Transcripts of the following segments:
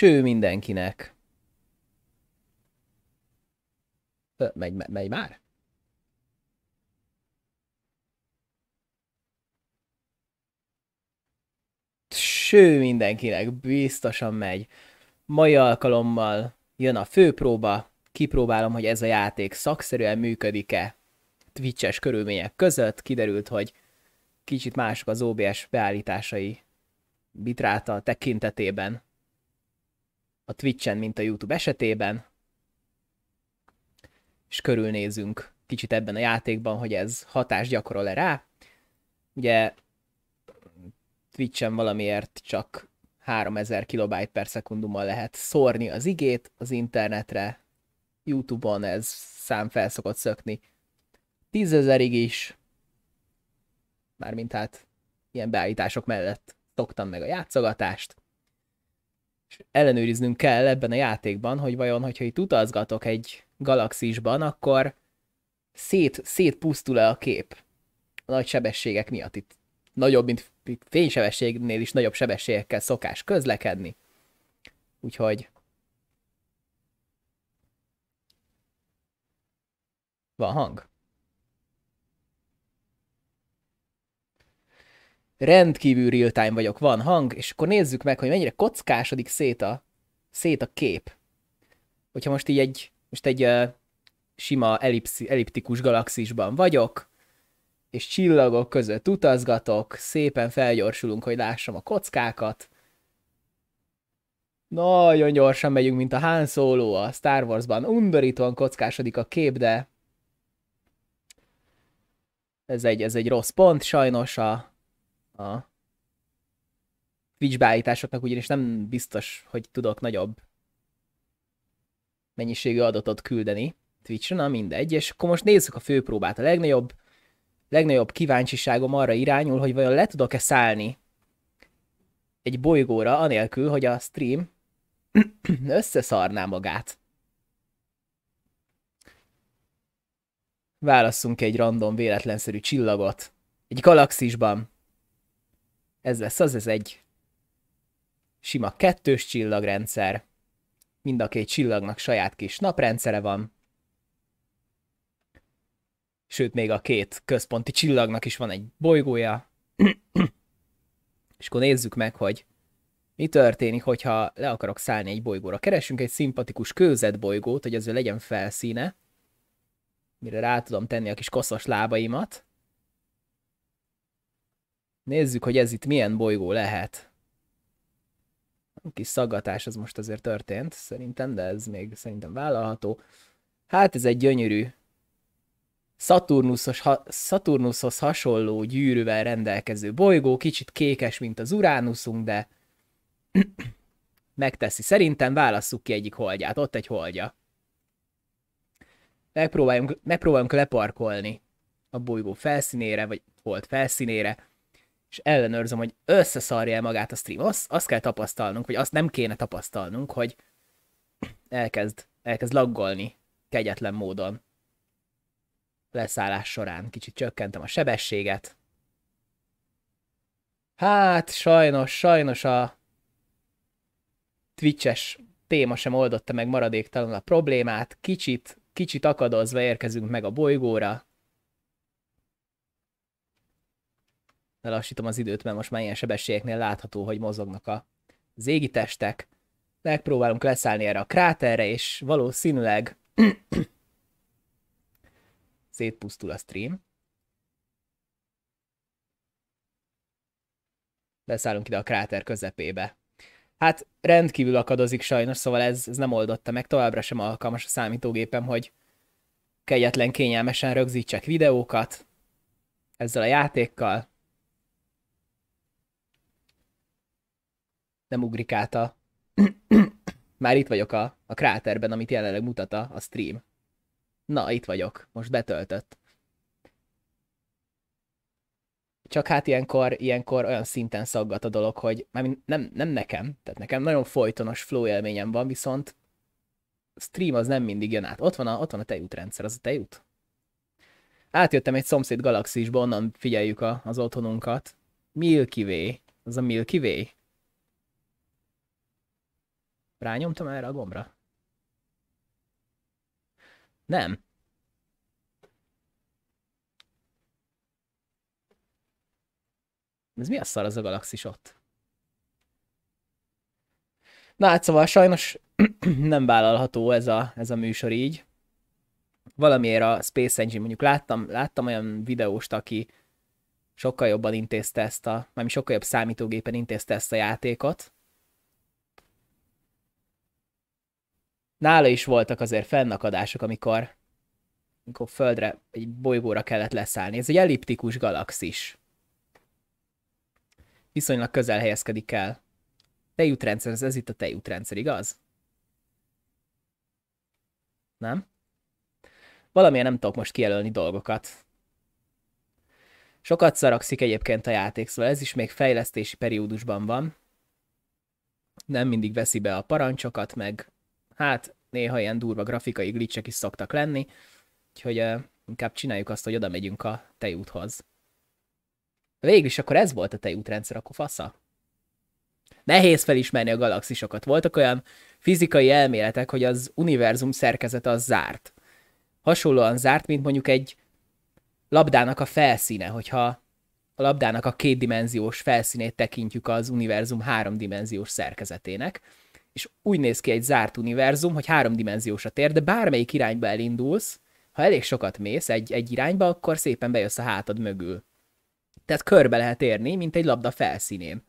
Ső mindenkinek. Megy, megy, megy már? Ső mindenkinek, biztosan megy. Mai alkalommal jön a főpróba, kipróbálom, hogy ez a játék szakszerűen működik-e Twitch-es körülmények között. Kiderült, hogy kicsit mások az OBS beállításai bitráta tekintetében a Twitch-en, mint a YouTube esetében, és körülnézünk kicsit ebben a játékban, hogy ez hatást gyakorol-e rá. Ugye Twitch-en valamiért csak 3000 kilobájt per szekundummal lehet szórni az igét az internetre, YouTube-on ez szám felszokott szökni 10.000-ig is, mármint hát ilyen beállítások mellett szoktam meg a játszogatást és ellenőriznünk kell ebben a játékban, hogy vajon, hogyha itt utazgatok egy galaxisban, akkor szét, szétpusztul-e a kép a nagy sebességek miatt. Itt nagyobb, mint fénysebességnél is nagyobb sebességekkel szokás közlekedni. Úgyhogy Van hang? rendkívül real-time vagyok, van hang, és akkor nézzük meg, hogy mennyire kockásodik szét a, szét a kép. Hogyha most így egy, most egy uh, sima ellipszi, elliptikus galaxisban vagyok, és csillagok között utazgatok, szépen felgyorsulunk, hogy lássam a kockákat. Nagyon gyorsan megyünk, mint a Han Solo a Star Wars-ban. Undorítóan kockásodik a kép, de ez egy, ez egy rossz pont sajnos a a Twitch beállításoknak, ugyanis nem biztos, hogy tudok nagyobb mennyiségű adatot küldeni twitch Twitch-re, na mindegy, és akkor most nézzük a főpróbát. A legnagyobb, legnagyobb kíváncsiságom arra irányul, hogy vajon le tudok-e szállni egy bolygóra, anélkül, hogy a stream összeszarná magát. Válasszunk egy random véletlenszerű csillagot. Egy galaxisban. Ez lesz az, ez egy sima kettős csillagrendszer. Mind a két csillagnak saját kis naprendszere van. Sőt, még a két központi csillagnak is van egy bolygója. És akkor nézzük meg, hogy mi történik, hogyha le akarok szállni egy bolygóra. Keresünk egy szimpatikus bolygót, hogy az legyen felszíne, mire rá tudom tenni a kis koszos lábaimat. Nézzük, hogy ez itt milyen bolygó lehet. Kis szaggatás az most azért történt, szerintem, de ez még szerintem vállalható. Hát ez egy gyönyörű, Szaturnuszos, ha, Szaturnuszhoz hasonló gyűrűvel rendelkező bolygó, kicsit kékes, mint az Uránuszunk, de megteszi. Szerintem válasszuk ki egyik holdját, ott egy holdja. Megpróbáljunk, megpróbáljunk leparkolni a bolygó felszínére, vagy hold felszínére és ellenőrzöm, hogy összeszarja el magát a stream. Azt, azt kell tapasztalnunk, vagy azt nem kéne tapasztalnunk, hogy elkezd, elkezd laggolni kegyetlen módon leszállás során. Kicsit csökkentem a sebességet. Hát, sajnos, sajnos a Twitches téma sem oldotta meg maradéktalanul a problémát. Kicsit, kicsit akadozva érkezünk meg a bolygóra. lelassítom az időt, mert most már ilyen sebességeknél látható, hogy mozognak a zégi testek. Megpróbálunk leszállni erre a kráterre, és valószínűleg szétpusztul a stream. Leszállunk ide a kráter közepébe. Hát rendkívül akadozik sajnos, szóval ez, ez nem oldotta meg, továbbra sem alkalmas a számítógépem, hogy kegyetlen kényelmesen rögzítsek videókat ezzel a játékkal. nem ugrik át a... Már itt vagyok a, a kráterben, amit jelenleg mutat a, a stream. Na, itt vagyok. Most betöltött. Csak hát ilyenkor, ilyenkor olyan szinten szaggat a dolog, hogy már nem, nem nekem, tehát nekem nagyon folytonos flow élményem van, viszont stream az nem mindig jön át. Ott van a, ott van a tejútrendszer, az a tejút. Átjöttem egy szomszéd galaxisba, onnan figyeljük a, az otthonunkat. Milky Way, az a Milky Way. Rányomtam erre a gombra? Nem. Ez mi a szar az a galaxis ott? Na hát szóval sajnos nem vállalható ez a, ez a műsor így. Valamiért a Space Engine, mondjuk láttam, láttam olyan videóst, aki sokkal jobban intézte ezt a, mármint sokkal jobb számítógépen intézte ezt a játékot, nála is voltak azért fennakadások, amikor, amikor földre, egy bolygóra kellett leszállni. Ez egy elliptikus galaxis. Viszonylag közel helyezkedik el. Tejútrendszer, ez, ez itt a tejútrendszer, igaz? Nem? Valamilyen nem tudok most kijelölni dolgokat. Sokat szarakszik egyébként a játék, szóval ez is még fejlesztési periódusban van. Nem mindig veszi be a parancsokat, meg hát néha ilyen durva grafikai glitchek is szoktak lenni, úgyhogy uh, inkább csináljuk azt, hogy oda megyünk a tejúthoz. Végül is akkor ez volt a tejútrendszer, akkor fasza. Nehéz felismerni a galaxisokat. Voltak olyan fizikai elméletek, hogy az univerzum szerkezete az zárt. Hasonlóan zárt, mint mondjuk egy labdának a felszíne, hogyha a labdának a kétdimenziós felszínét tekintjük az univerzum háromdimenziós szerkezetének és úgy néz ki egy zárt univerzum, hogy háromdimenziós a tér, de bármelyik irányba elindulsz, ha elég sokat mész egy, egy irányba, akkor szépen bejössz a hátad mögül. Tehát körbe lehet érni, mint egy labda felszínén.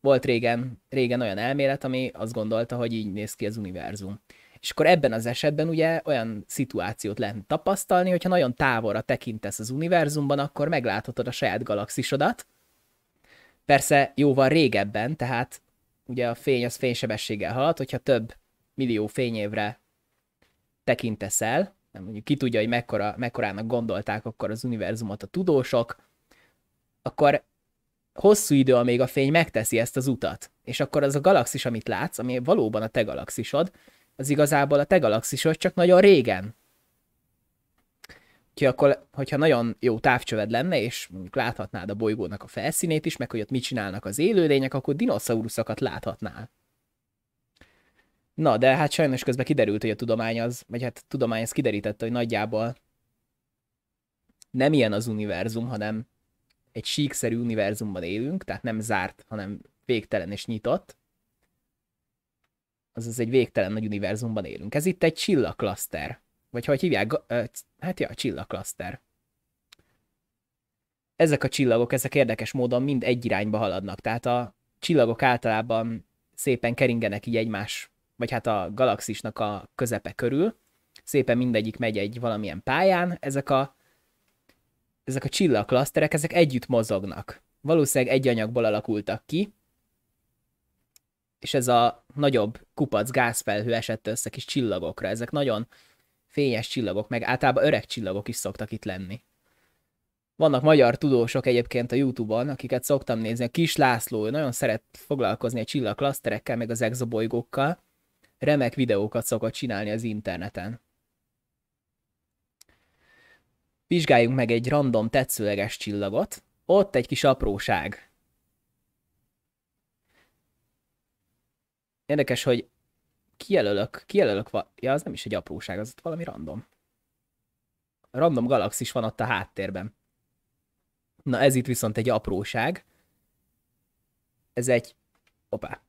Volt régen, régen olyan elmélet, ami azt gondolta, hogy így néz ki az univerzum. És akkor ebben az esetben ugye olyan szituációt lehet tapasztalni, hogyha nagyon távolra tekintesz az univerzumban, akkor megláthatod a saját galaxisodat. Persze jóval régebben, tehát ugye a fény az fénysebességgel halad, hogyha több millió fényévre tekintesz el, nem mondjuk ki tudja, hogy mekkora, mekkorának gondolták akkor az univerzumot a tudósok, akkor hosszú idő, amíg a fény megteszi ezt az utat. És akkor az a galaxis, amit látsz, ami valóban a te galaxisod, az igazából a te galaxisod, csak nagyon régen Úgyhogy akkor, hogyha nagyon jó távcsöved lenne, és mondjuk láthatnád a bolygónak a felszínét is, meg hogy ott mit csinálnak az élőlények, akkor dinoszauruszokat láthatnál. Na, de hát sajnos közben kiderült, hogy a tudomány az, vagy hát a tudomány ezt kiderítette, hogy nagyjából nem ilyen az univerzum, hanem egy síkszerű univerzumban élünk, tehát nem zárt, hanem végtelen és nyitott. Azaz egy végtelen nagy univerzumban élünk. Ez itt egy csillagklaszter vagy hogy hívják, hát ja, csillagklaszter. Ezek a csillagok, ezek érdekes módon mind egy irányba haladnak, tehát a csillagok általában szépen keringenek így egymás, vagy hát a galaxisnak a közepe körül, szépen mindegyik megy egy valamilyen pályán, ezek a, ezek a csillagklaszterek, ezek együtt mozognak. Valószínűleg egy anyagból alakultak ki, és ez a nagyobb kupac gázfelhő esett össze kis csillagokra. Ezek nagyon fényes csillagok, meg általában öreg csillagok is szoktak itt lenni. Vannak magyar tudósok egyébként a Youtube-on, akiket szoktam nézni. A Kis László nagyon szeret foglalkozni a csillagklaszterekkel, meg az exobolygókkal. Remek videókat szokott csinálni az interneten. Vizsgáljunk meg egy random tetszőleges csillagot. Ott egy kis apróság. Érdekes, hogy kijelölök, kijelölök, ja, az nem is egy apróság, az ott valami random. Random galaxis van ott a háttérben. Na ez itt viszont egy apróság. Ez egy... Opá.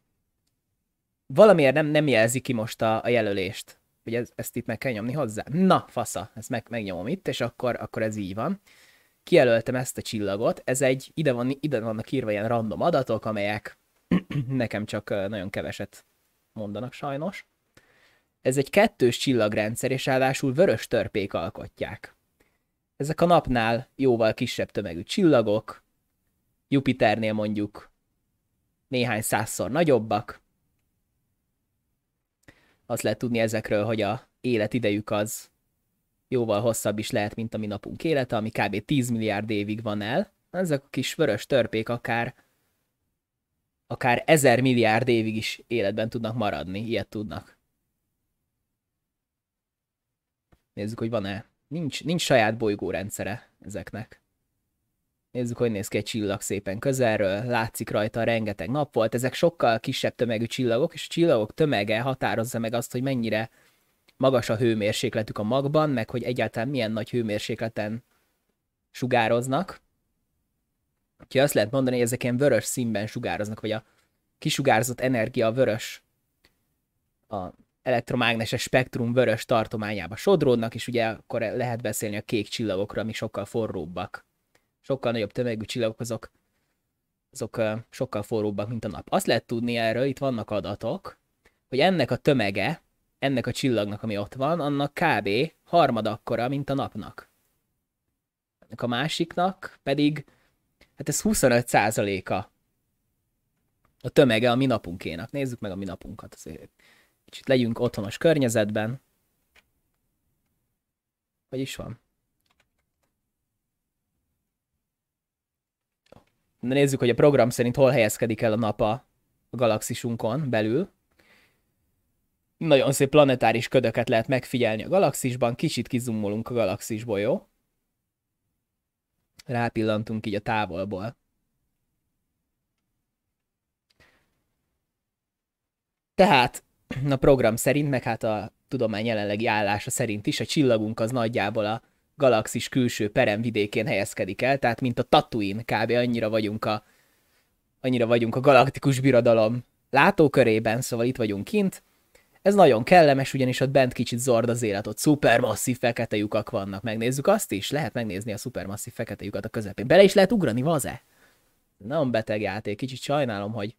Valamiért nem, nem jelzi ki most a, a jelölést. Ugye ez, ezt itt meg kell nyomni hozzá. Na, fasza, ezt meg, megnyomom itt, és akkor, akkor ez így van. Kijelöltem ezt a csillagot, ez egy, ide, van, ide vannak írva ilyen random adatok, amelyek nekem csak nagyon keveset mondanak sajnos. Ez egy kettős csillagrendszer, és ráadásul vörös törpék alkotják. Ezek a napnál jóval kisebb tömegű csillagok, Jupiternél mondjuk néhány százszor nagyobbak. Azt lehet tudni ezekről, hogy a életidejük az jóval hosszabb is lehet, mint a mi napunk élete, ami kb. 10 milliárd évig van el. Ezek a kis vörös törpék akár akár ezer milliárd évig is életben tudnak maradni, ilyet tudnak. Nézzük, hogy van-e. Nincs, nincs saját bolygórendszere ezeknek. Nézzük, hogy néz ki egy csillag szépen közelről, látszik rajta rengeteg nap volt, ezek sokkal kisebb tömegű csillagok, és a csillagok tömege határozza meg azt, hogy mennyire magas a hőmérsékletük a magban, meg hogy egyáltalán milyen nagy hőmérsékleten sugároznak. Úgyhogy azt lehet mondani, hogy ezek ilyen vörös színben sugároznak, vagy a kisugárzott energia a vörös, a elektromágneses spektrum vörös tartományába sodródnak, és ugye akkor lehet beszélni a kék csillagokra, ami sokkal forróbbak. Sokkal nagyobb tömegű csillagok azok, azok sokkal forróbbak, mint a nap. Azt lehet tudni erről, itt vannak adatok, hogy ennek a tömege, ennek a csillagnak, ami ott van, annak kb. harmad akkora, mint a napnak. Ennek a másiknak pedig Hát ez 25 százaléka a tömege a mi napunkénak. Nézzük meg a mi napunkat. Azért kicsit legyünk otthonos környezetben. Hogy is van? Na nézzük, hogy a program szerint hol helyezkedik el a nap a galaxisunkon belül. Nagyon szép planetáris ködöket lehet megfigyelni a galaxisban, kicsit kizumolunk a galaxisból, jó? rápillantunk így a távolból. Tehát a program szerint, meg hát a tudomány jelenlegi állása szerint is a csillagunk az nagyjából a galaxis külső perem vidékén helyezkedik el, tehát mint a Tatooine kb. annyira vagyunk a, annyira vagyunk a galaktikus birodalom látókörében, szóval itt vagyunk kint, ez nagyon kellemes, ugyanis ott bent kicsit zord az élet, ott szupermasszív fekete lyukak vannak. Megnézzük azt is? Lehet megnézni a szupermasszív fekete lyukat a közepén. Bele is lehet ugrani, vaze? Nagyon beteg játék, kicsit sajnálom, hogy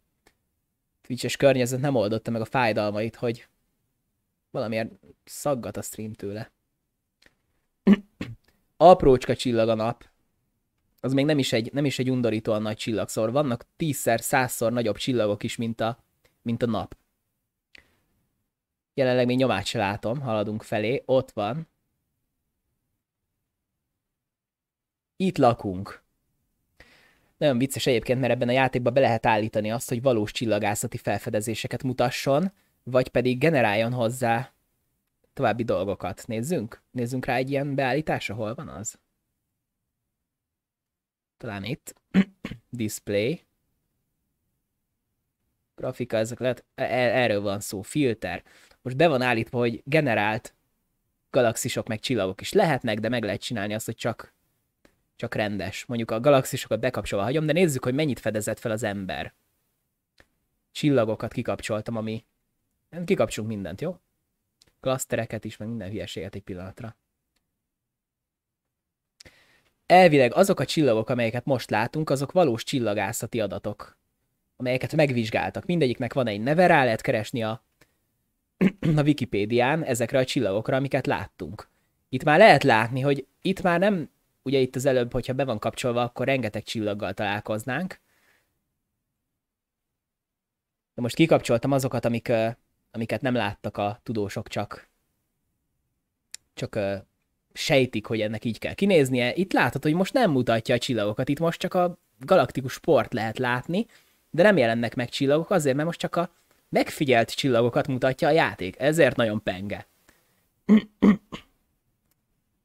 twitch környezet nem oldotta meg a fájdalmait, hogy valamiért szaggat a stream tőle. Aprócska csillag a nap. Az még nem is egy, nem is egy undorítóan nagy csillagszor. Vannak tízszer, százszor nagyobb csillagok is, mint a, mint a nap. Jelenleg még nyomát se látom, haladunk felé. Ott van. Itt lakunk. Nagyon vicces egyébként, mert ebben a játékban be lehet állítani azt, hogy valós csillagászati felfedezéseket mutasson, vagy pedig generáljon hozzá további dolgokat. Nézzünk? Nézzünk rá egy ilyen beállításra, hol van az? Talán itt. Display. Grafika, ezek lehet, e- e- erről van szó, filter most be van állítva, hogy generált galaxisok meg csillagok is lehetnek, de meg lehet csinálni azt, hogy csak, csak rendes. Mondjuk a galaxisokat bekapcsolva hagyom, de nézzük, hogy mennyit fedezett fel az ember. Csillagokat kikapcsoltam, ami... Kikapcsolunk mindent, jó? Klasztereket is, meg minden hülyeséget egy pillanatra. Elvileg azok a csillagok, amelyeket most látunk, azok valós csillagászati adatok, amelyeket megvizsgáltak. Mindegyiknek van egy neve, rá lehet keresni a a Wikipédián ezekre a csillagokra, amiket láttunk. Itt már lehet látni, hogy itt már nem, ugye itt az előbb, hogyha be van kapcsolva, akkor rengeteg csillaggal találkoznánk. De most kikapcsoltam azokat, amik, amiket nem láttak a tudósok, csak, csak sejtik, hogy ennek így kell kinéznie. Itt látható, hogy most nem mutatja a csillagokat, itt most csak a galaktikus sport lehet látni, de nem jelennek meg csillagok, azért, mert most csak a Megfigyelt csillagokat mutatja a játék, ezért nagyon penge.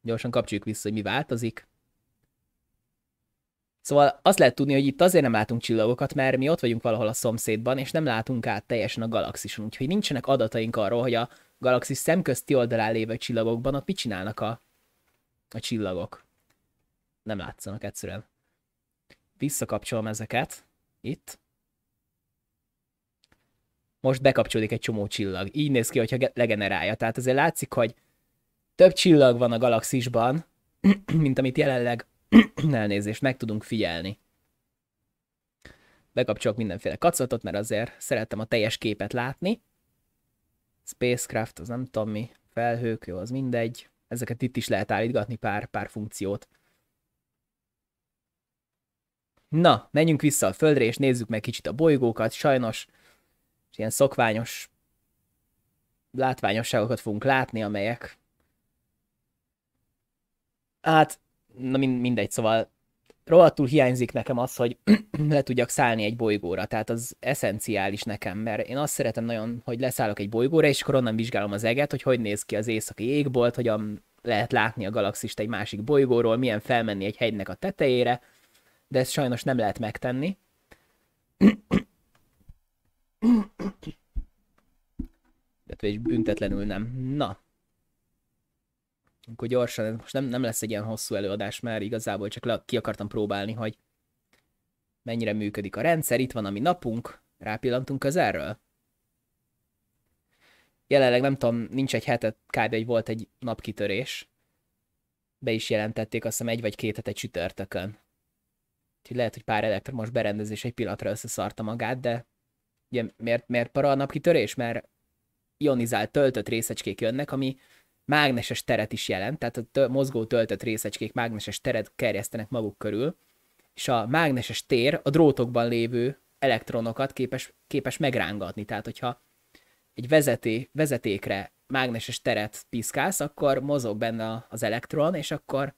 Gyorsan kapcsoljuk vissza, hogy mi változik. Szóval azt lehet tudni, hogy itt azért nem látunk csillagokat, mert mi ott vagyunk valahol a szomszédban, és nem látunk át teljesen a galaxison, úgyhogy nincsenek adataink arról, hogy a galaxis szemközti oldalán lévő csillagokban ott mit csinálnak a, a csillagok. Nem látszanak egyszerűen. Visszakapcsolom ezeket. Itt most bekapcsolódik egy csomó csillag. Így néz ki, hogyha legenerálja. Tehát azért látszik, hogy több csillag van a galaxisban, mint amit jelenleg elnézést meg tudunk figyelni. Bekapcsolok mindenféle kacatot, mert azért szerettem a teljes képet látni. Spacecraft, az nem tudom mi, felhők, jó, az mindegy. Ezeket itt is lehet állítgatni pár, pár funkciót. Na, menjünk vissza a földre, és nézzük meg kicsit a bolygókat. Sajnos és ilyen szokványos látványosságokat fogunk látni, amelyek hát, na mindegy, szóval rohadtul hiányzik nekem az, hogy le tudjak szállni egy bolygóra, tehát az eszenciális nekem, mert én azt szeretem nagyon, hogy leszállok egy bolygóra, és akkor onnan vizsgálom az eget, hogy hogy néz ki az északi égbolt, hogy a, lehet látni a galaxist egy másik bolygóról, milyen felmenni egy hegynek a tetejére, de ezt sajnos nem lehet megtenni. Illetve is büntetlenül nem. Na. Akkor gyorsan, ez most nem, nem lesz egy ilyen hosszú előadás már, igazából csak le, ki akartam próbálni, hogy mennyire működik a rendszer. Itt van a mi napunk, rápillantunk az Jelenleg nem tudom, nincs egy hetet, kb. egy volt egy napkitörés. Be is jelentették, azt hiszem egy vagy két hete csütörtökön. Úgyhogy lehet, hogy pár elektromos berendezés egy pillanatra összeszarta magát, de Ugye miért, miért para a napkitörés? Mert ionizált töltött részecskék jönnek, ami mágneses teret is jelent, tehát a tö- mozgó töltött részecskék mágneses teret kerjesztenek maguk körül, és a mágneses tér a drótokban lévő elektronokat képes, képes megrángatni. Tehát, hogyha egy vezeté, vezetékre mágneses teret piszkálsz, akkor mozog benne az elektron, és akkor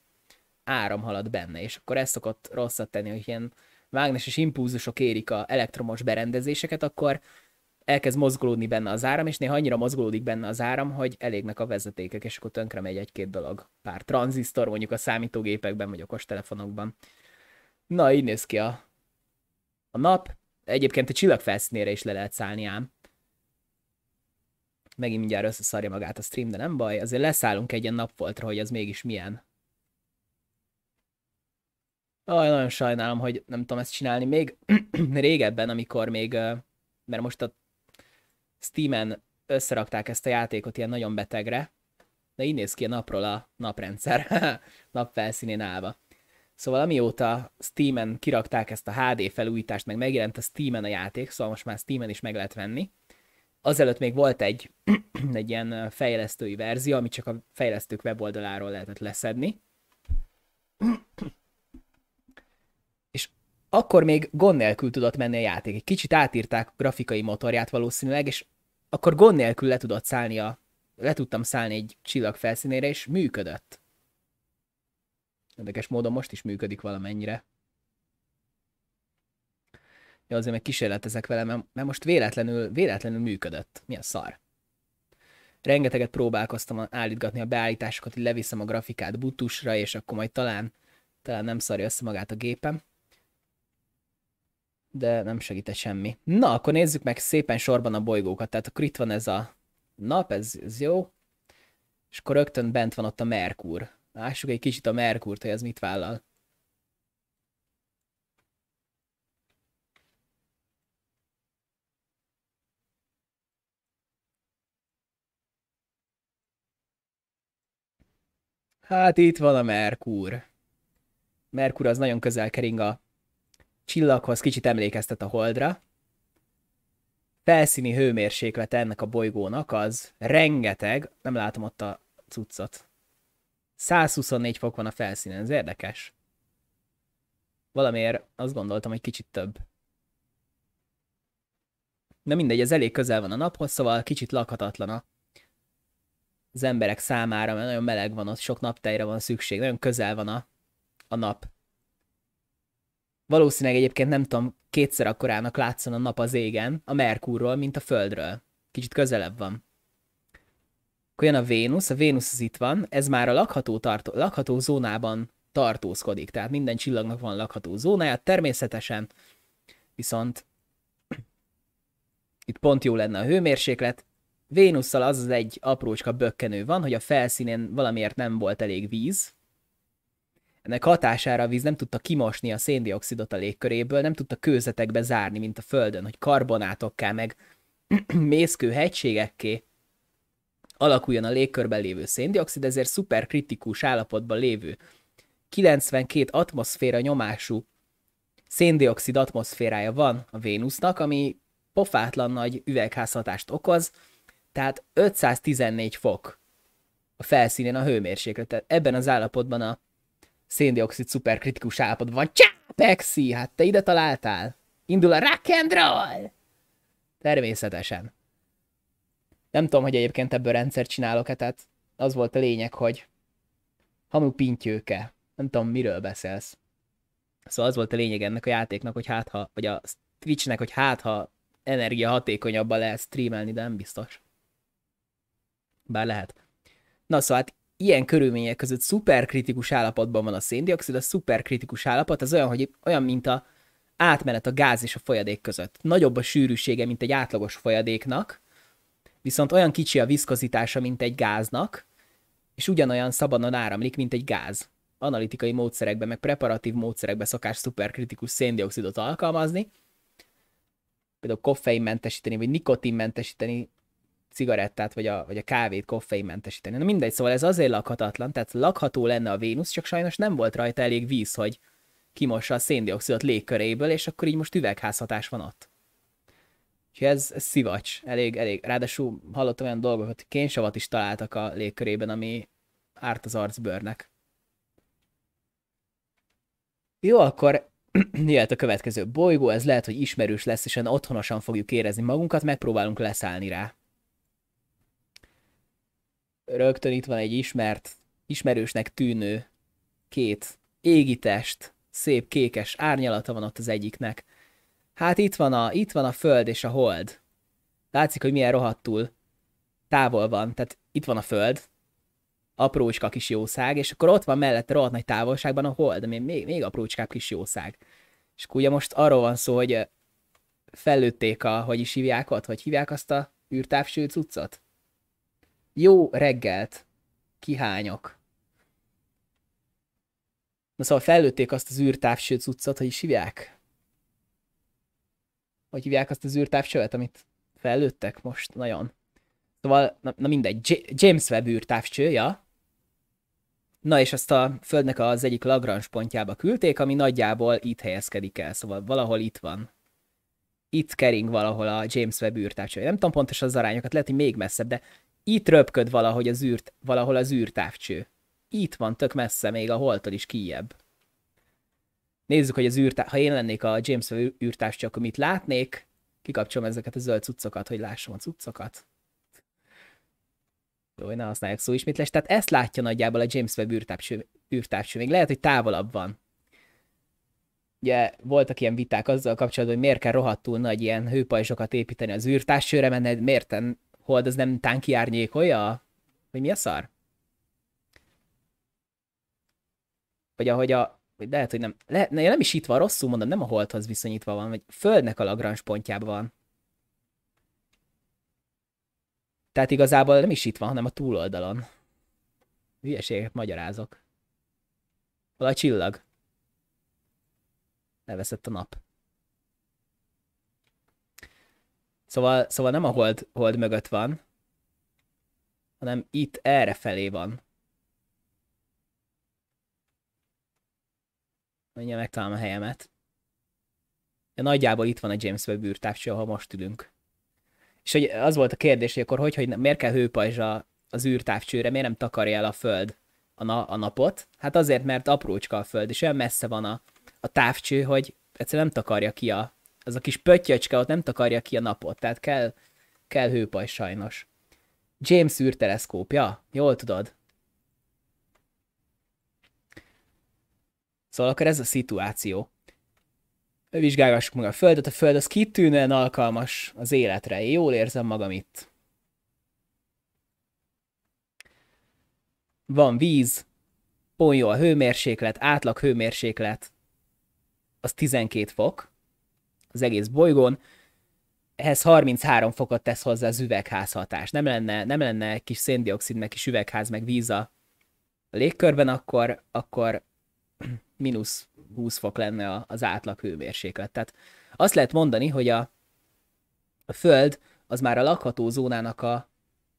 áram halad benne, és akkor ez szokott rosszat tenni, hogy ilyen mágneses impulzusok érik a elektromos berendezéseket, akkor elkezd mozgolódni benne az áram, és néha annyira mozgolódik benne az áram, hogy elégnek a vezetékek, és akkor tönkre megy egy-két dolog. Pár tranzisztor mondjuk a számítógépekben, vagy okostelefonokban. Na, így néz ki a, a nap. Egyébként a csillagfelszínére is le lehet szállni ám. Megint mindjárt összeszarja magát a stream, de nem baj. Azért leszállunk egy ilyen napfoltra, hogy az mégis milyen Aj, nagyon sajnálom, hogy nem tudom ezt csinálni. Még régebben, amikor még, mert most a Steam-en összerakták ezt a játékot ilyen nagyon betegre, de így néz ki a napról a naprendszer, napfelszínén állva. Szóval amióta Steam-en kirakták ezt a HD felújítást, meg megjelent a Steam-en a játék, szóval most már Steam-en is meg lehet venni. Azelőtt még volt egy, egy ilyen fejlesztői verzió, amit csak a fejlesztők weboldaláról lehetett leszedni. akkor még gond nélkül tudott menni a játék. Egy kicsit átírták a grafikai motorját valószínűleg, és akkor gond nélkül le tudott szállni a, le tudtam szállni egy csillag felszínére, és működött. Érdekes módon most is működik valamennyire. Ja, azért meg kísérletezek vele, mert, mert most véletlenül, véletlenül működött. Milyen szar. Rengeteget próbálkoztam állítgatni a beállításokat, hogy leviszem a grafikát butusra, és akkor majd talán, talán nem szarja össze magát a gépem de nem segített semmi. Na, akkor nézzük meg szépen sorban a bolygókat. Tehát akkor itt van ez a nap, ez, ez jó. És akkor rögtön bent van ott a Merkur. Lássuk egy kicsit a Merkurt, hogy ez mit vállal. Hát itt van a Merkur. Merkur az nagyon közel kering a csillaghoz kicsit emlékeztet a holdra. Felszíni hőmérséklet ennek a bolygónak az rengeteg, nem látom ott a cuccot. 124 fok van a felszínen, ez érdekes. Valamiért azt gondoltam, hogy kicsit több. Na mindegy, ez elég közel van a naphoz, szóval kicsit lakhatatlan a az emberek számára, mert nagyon meleg van ott, sok naptejre van szükség, nagyon közel van a, a nap valószínűleg egyébként nem tudom, kétszer akkorának látszon a nap az égen, a Merkurról, mint a Földről. Kicsit közelebb van. Akkor jön a Vénusz, a Vénusz az itt van, ez már a lakható, tartó, lakható zónában tartózkodik, tehát minden csillagnak van lakható zónája, természetesen, viszont itt pont jó lenne a hőmérséklet. Vénusszal az az egy aprócska bökkenő van, hogy a felszínén valamiért nem volt elég víz, ennek hatására a víz nem tudta kimosni a széndiokszidot a légköréből, nem tudta kőzetekbe zárni, mint a földön, hogy karbonátokká meg mészkő hegységekké alakuljon a légkörben lévő széndiokszid, ezért szuperkritikus állapotban lévő 92 atmoszféra nyomású széndiokszid atmoszférája van a Vénusznak, ami pofátlan nagy üvegházhatást okoz, tehát 514 fok a felszínén a hőmérséklet. Tehát ebben az állapotban a széndiokszid szuperkritikus állapot van. Csá, Pexi, hát te ide találtál. Indul a rock and roll! Természetesen. Nem tudom, hogy egyébként ebből rendszer csinálok-e, tehát az volt a lényeg, hogy hamu pintyőke. Nem tudom, miről beszélsz. Szóval az volt a lényeg ennek a játéknak, hogy hát ha, vagy a Twitchnek, hogy hát ha energia hatékonyabban lehet streamelni, de nem biztos. Bár lehet. Na szóval hát ilyen körülmények között szuperkritikus állapotban van a széndiokszid, a szuperkritikus állapot az olyan, hogy olyan, mint a átmenet a gáz és a folyadék között. Nagyobb a sűrűsége, mint egy átlagos folyadéknak, viszont olyan kicsi a viszkozitása, mint egy gáznak, és ugyanolyan szabadon áramlik, mint egy gáz. Analitikai módszerekben, meg preparatív módszerekben szokás szuperkritikus széndiokszidot alkalmazni, például koffeinmentesíteni, vagy nikotinmentesíteni cigarettát, vagy a, vagy a kávét koffeinmentesíteni. Na mindegy, szóval ez azért lakhatatlan, tehát lakható lenne a Vénusz, csak sajnos nem volt rajta elég víz, hogy kimossa a széndiokszidot légköréből, és akkor így most üvegházhatás van ott. Úgyhogy ez, ez szivacs, elég, elég. Ráadásul hallottam olyan dolgokat, hogy kénsavat is találtak a légkörében, ami árt az arcbőrnek. Jó, akkor jöhet a következő bolygó, ez lehet, hogy ismerős lesz, és otthonosan fogjuk érezni magunkat, megpróbálunk leszállni rá rögtön itt van egy ismert, ismerősnek tűnő két égitest, szép kékes árnyalata van ott az egyiknek. Hát itt van a, itt van a föld és a hold. Látszik, hogy milyen rohadtul távol van, tehát itt van a föld, aprócska kis jószág, és akkor ott van mellette rohadt nagy távolságban a hold, ami még, még aprócskább kis jószág. És akkor ugye most arról van szó, hogy fellőtték a, hogy is hívják ott, hogy hívják azt a űrtávső cuccot? jó reggelt kihányok. Na szóval fellőtték azt az űrtávső cuccot, hogy is hívják? Hogy hívják azt az űrtávcsövet, amit fellőttek most? Nagyon. Szóval, na, na mindegy, J- James Webb űrtávcső, ja? Na és azt a Földnek az egyik Lagrange pontjába küldték, ami nagyjából itt helyezkedik el, szóval valahol itt van. Itt kering valahol a James Webb űrtávcső. Nem tudom pontosan az arányokat, lehet, hogy még messzebb, de itt röpköd valahogy az űrt, valahol az űrtávcső. Itt van tök messze, még a holtól is kijebb. Nézzük, hogy az űrtáv... Ha én lennék a James Webb űrtávcső, akkor mit látnék? Kikapcsolom ezeket a zöld cuccokat, hogy lássam a cuccokat. Jó, hogy ne használják lesz Tehát ezt látja nagyjából a James Webb űrtávcső, űrtávcső. Még lehet, hogy távolabb van. Ugye voltak ilyen viták azzal kapcsolatban, hogy miért kell rohadtul nagy ilyen hőpajzsokat építeni az űrtársőre, mert miért hold az nem tánki árnyékolja? Vagy mi a szar? Vagy ahogy a... Vagy lehet, hogy nem... Le, ne, nem is itt van, rosszul mondom, nem a holdhoz viszonyítva van, vagy földnek a lagrange pontjában van. Tehát igazából nem is itt van, hanem a túloldalon. Hülyeséget magyarázok. Valahogy csillag? Leveszett a nap. Szóval, szóval nem a hold, hold mögött van, hanem itt erre felé van. Mindjárt megtalálom a helyemet. Ja, nagyjából itt van a James Webb űrtávcső, ha most ülünk. És hogy az volt a kérdés, hogy akkor hogy, hogy miért kell hőpajzsa az űrtávcsőre, miért nem takarja el a Föld a, na- a napot? Hát azért, mert aprócska a Föld, és olyan messze van a, a távcső, hogy egyszerűen nem takarja ki a, az a kis pöttyöcske ott nem takarja ki a napot, tehát kell, kell hőpaj sajnos. James űrteleszkópja, jól tudod. Szóval akkor ez a szituáció. Vizsgálgassuk meg a Földet, a Föld az kitűnően alkalmas az életre, én jól érzem magam itt. Van víz, jó a hőmérséklet, átlag hőmérséklet, az 12 fok az egész bolygón, ehhez 33 fokot tesz hozzá az üvegházhatás. Nem lenne, nem lenne kis széndiokszid, meg kis üvegház, meg víz a légkörben, akkor, akkor mínusz 20 fok lenne az átlag hőmérséklet. Tehát azt lehet mondani, hogy a, a Föld az már a lakható zónának a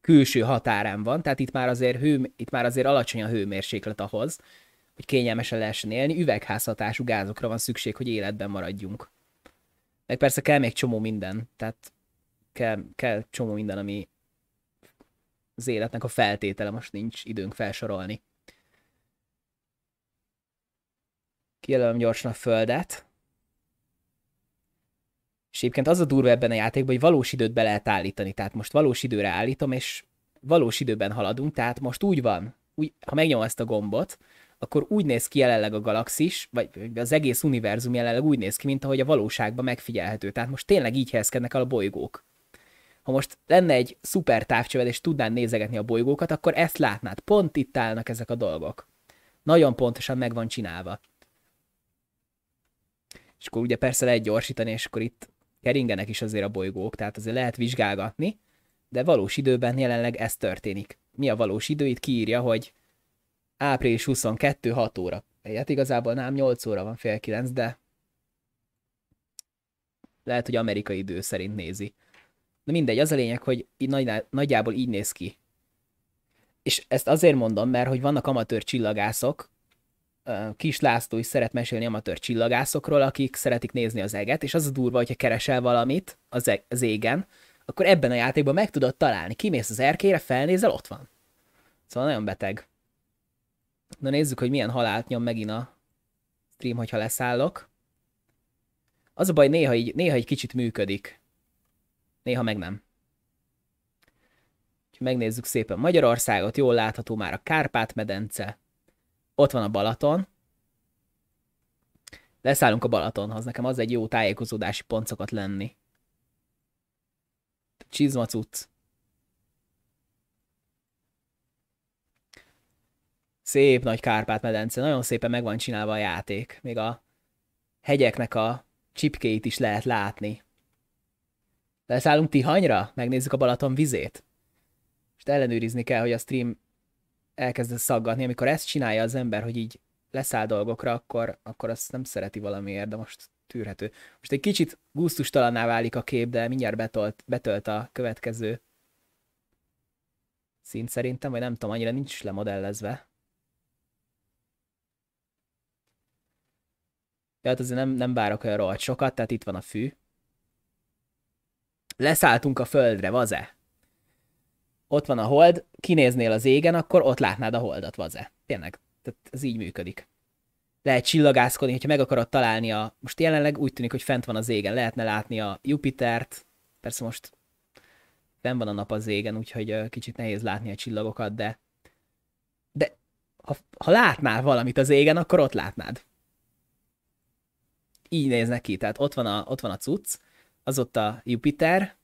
külső határán van, tehát itt már azért, hő, itt már azért alacsony a hőmérséklet ahhoz, hogy kényelmesen lehessen élni, üvegházhatású gázokra van szükség, hogy életben maradjunk. Meg persze kell még csomó minden, tehát kell, kell csomó minden, ami az életnek a feltétele, most nincs időnk felsorolni. Kijelölöm gyorsan a földet. És egyébként az a durva ebben a játékban, hogy valós időt be lehet állítani. Tehát most valós időre állítom, és valós időben haladunk, tehát most úgy van, úgy, ha megnyom ezt a gombot, akkor úgy néz ki jelenleg a galaxis, vagy az egész univerzum jelenleg úgy néz ki, mint ahogy a valóságban megfigyelhető. Tehát most tényleg így helyezkednek el a bolygók. Ha most lenne egy szuper távcsöved, és tudnád nézegetni a bolygókat, akkor ezt látnád. Pont itt állnak ezek a dolgok. Nagyon pontosan meg van csinálva. És akkor ugye persze lehet gyorsítani, és akkor itt keringenek is azért a bolygók, tehát azért lehet vizsgálgatni, de valós időben jelenleg ez történik. Mi a valós idő? Itt kiírja, hogy április 22, 6 óra. Egyet igazából nem 8 óra van, fél 9, de lehet, hogy amerikai idő szerint nézi. Na mindegy, az a lényeg, hogy így nagy, nagyjából így néz ki. És ezt azért mondom, mert hogy vannak amatőr csillagászok, Kis László is szeret mesélni amatőr csillagászokról, akik szeretik nézni az eget, és az a durva, hogyha keresel valamit az, e- az égen, akkor ebben a játékban meg tudod találni. Kimész az erkére, felnézel, ott van. Szóval nagyon beteg. Na nézzük, hogy milyen halált nyom megint a stream, hogyha leszállok. Az a baj, néha így, néha kicsit működik. Néha meg nem. Úgyhogy megnézzük szépen Magyarországot, jól látható már a Kárpát-medence. Ott van a Balaton. Leszállunk a Balatonhoz, nekem az egy jó tájékozódási pont szokott lenni. Csizmacuc. Szép nagy Kárpát-medence, nagyon szépen meg van csinálva a játék. Még a hegyeknek a csipkéit is lehet látni. Leszállunk Tihanyra, megnézzük a Balaton vizét. És ellenőrizni kell, hogy a stream elkezd szaggatni. Amikor ezt csinálja az ember, hogy így leszáll dolgokra, akkor, akkor azt nem szereti valamiért, de most tűrhető. Most egy kicsit gusztustalanná válik a kép, de mindjárt betolt, betölt a következő szint szerintem, vagy nem tudom, annyira nincs lemodellezve. Tehát azért nem, nem várok olyan rohadt sokat, tehát itt van a fű. Leszálltunk a földre, vaze. Ott van a hold, kinéznél az égen, akkor ott látnád a holdat, vaze. Tényleg, tehát ez így működik. Lehet csillagászkodni, hogyha meg akarod találni a... Most jelenleg úgy tűnik, hogy fent van az égen, lehetne látni a Jupitert, persze most nem van a nap az égen, úgyhogy kicsit nehéz látni a csillagokat, de de ha, ha látnál valamit az égen, akkor ott látnád így néznek ki. Tehát ott van a, ott van a cucc, az ott a Jupiter,